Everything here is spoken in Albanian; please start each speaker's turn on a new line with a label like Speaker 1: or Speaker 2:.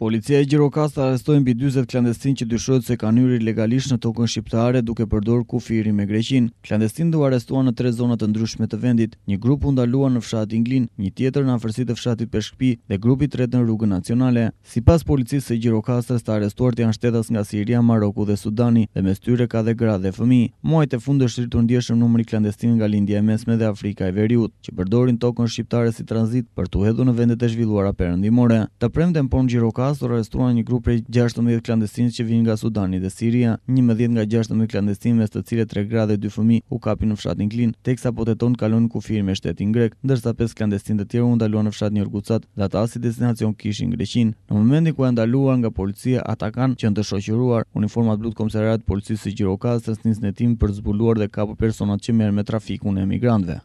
Speaker 1: Policia e Gjirokastrës arrestojnë arrestuar mbi 40 që dyshohet se kanë hyrë ilegalisht në tokën shqiptare duke përdorur kufirin me Greqinë. Klandestin u arrestuan në tre zona të ndryshme të vendit, një grup u ndalua në fshatin Inglin, një tjetër në afërsitë të fshatit Peshkpi dhe grupi i tretë në rrugën Nacionale. Sipas policisë së Gjirokastrës të arrestuar janë shtetas nga Siria, Maroku dhe Sudani dhe mes tyre ka dhe gra dhe fëmijë. Muajt e fundit është rritur ndjeshëm numri i nga Lindja e Mesme dhe Afrika e Veriut, që përdorin tokën shqiptare si tranzit për të hedhur në vendet e zhvilluara perëndimore. Ta premten pun Gjirokastrës pasur arrestuar një grup prej 16 klandestinëve që vinin nga Sudani dhe Siria, 11 nga 16 klandestinë mes të cilët tre gra dhe dy fëmijë u kapin në fshatin Klin, teksa po tetonin kalonin kufirin me shtetin grek, ndërsa pesë klandestinë të tjerë u ndaluan në fshatin Jorgucat, ata si destinacion kishin Greqin. Në momentin ku janë ndaluar nga policia, ata kanë qenë të shoqëruar uniformat blu të komisariatit policisë së Gjirokastrës në nisnetim për zbuluar dhe kapur personat që merren me trafikun e emigrantëve.